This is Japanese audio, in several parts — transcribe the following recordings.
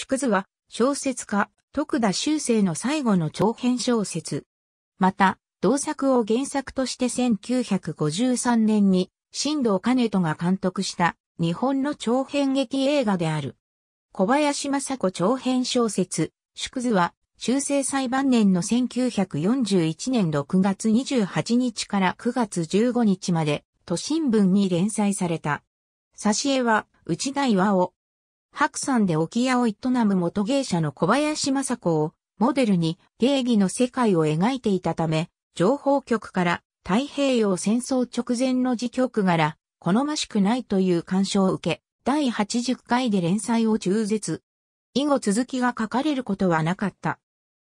縮図は小説家、徳田修正の最後の長編小説。また、同作を原作として1953年に、新藤兼人が監督した日本の長編劇映画である。小林正子長編小説、縮図は、中世裁判年の1941年6月28日から9月15日まで、都新聞に連載された。挿絵は、内田岩尾、白山で置屋を営む元芸者の小林正子をモデルに芸妓の世界を描いていたため、情報局から太平洋戦争直前の時局柄、好ましくないという干渉を受け、第80回で連載を中絶。以後続きが書かれることはなかった。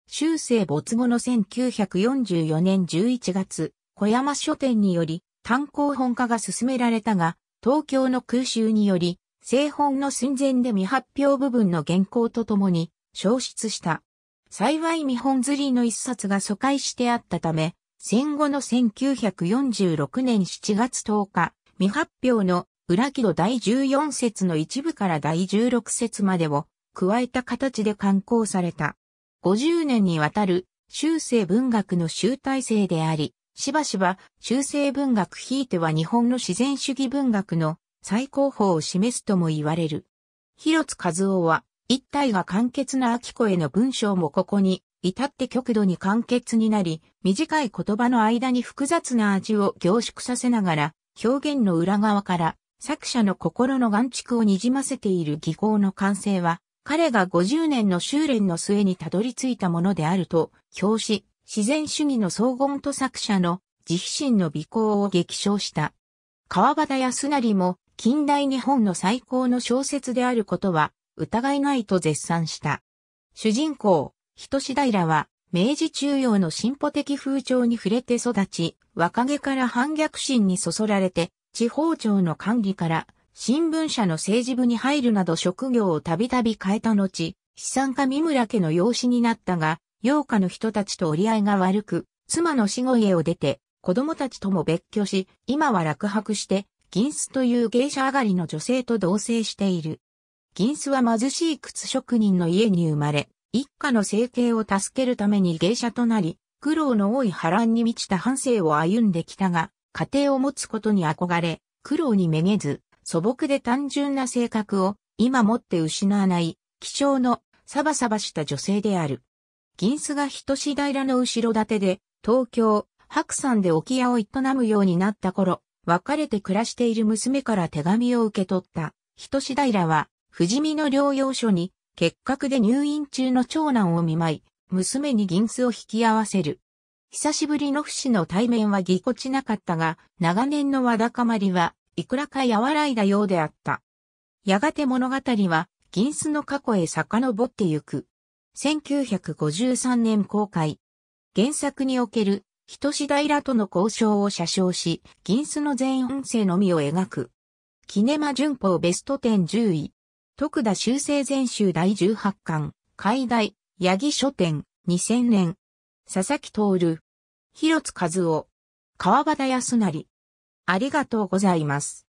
終生没後の1944年11月、小山書店により単行本化が進められたが、東京の空襲により製本の寸前で未発表部分の原稿とともに消失した。幸い見本釣りの一冊が疎開してあったため、戦後の1946年7月10日、未発表の裏木戸第14節の一部から第16節までを加えた形で刊行された。50年にわたる修正文学の集大成であり、しばしば修正文学ひいては日本の自然主義文学の最高峰を示すとも言われる。広津和夫は、一体が簡潔な秋子への文章もここに、至って極度に簡潔になり、短い言葉の間に複雑な味を凝縮させながら、表現の裏側から作者の心の眼畜をにじませている技巧の完成は、彼が50年の修練の末にたどり着いたものであると、表紙、自然主義の荘厳と作者の自費心の美行を激賞した。川端康成も近代日本の最高の小説であることは疑いないと絶賛した。主人公、人志平は、明治中央の進歩的風潮に触れて育ち、若気から反逆心にそそられて、地方庁の管理から、新聞社の政治部に入るなど職業をたびたび変えた後、資産家三村家の養子になったが、洋家の人たちと折り合いが悪く、妻の死後家を出て、子供たちとも別居し、今は落泊して、銀スという芸者上がりの女性と同棲している。銀スは貧しい靴職人の家に生まれ、一家の生計を助けるために芸者となり、苦労の多い波乱に満ちた半生を歩んできたが、家庭を持つことに憧れ、苦労にめげず、素朴で単純な性格を今もって失わない、貴重のサバサバした女性である。銀スが人次平の後ろ盾で、東京、白山で置屋を営むようになった頃、別れて暮らしている娘から手紙を受け取った、人次らは、富士見の療養所に、結核で入院中の長男を見舞い、娘に銀子を引き合わせる。久しぶりの不死の対面はぎこちなかったが、長年のわだかまりは、いくらか和らいだようであった。やがて物語は、銀子の過去へ遡ってゆく。1953年公開。原作における人次第らとの交渉を写傷し、銀子の全音声のみを描く。キネマ旬報ベスト10 10位。徳田修正全集第18巻。海大、八木書店、2000年。佐々木徹。広津和夫。川端康成。ありがとうございます。